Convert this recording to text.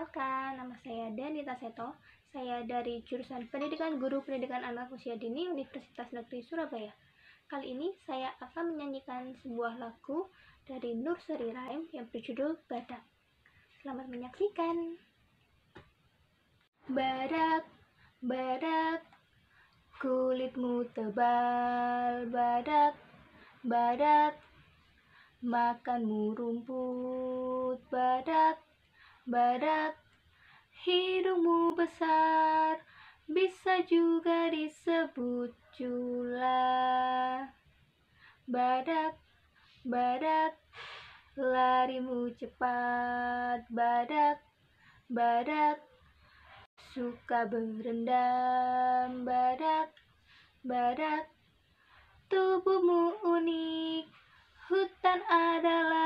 Perkenalkan, nama saya Danita Seto. Saya dari jurusan Pendidikan Guru Pendidikan Anak Usia Dini Universitas Negeri Surabaya. Kali ini saya akan menyanyikan sebuah lagu dari Nur Nursery Rhyme yang berjudul Badak. Selamat menyaksikan. Badak, badak, kulitmu tebal, badak, badak, makanmu rumput, badak, barat hidungmu besar, bisa juga disebut jula Badak, badak, larimu cepat, badak, badak, suka berendam, badak, badak, tubuhmu unik, hutan adalah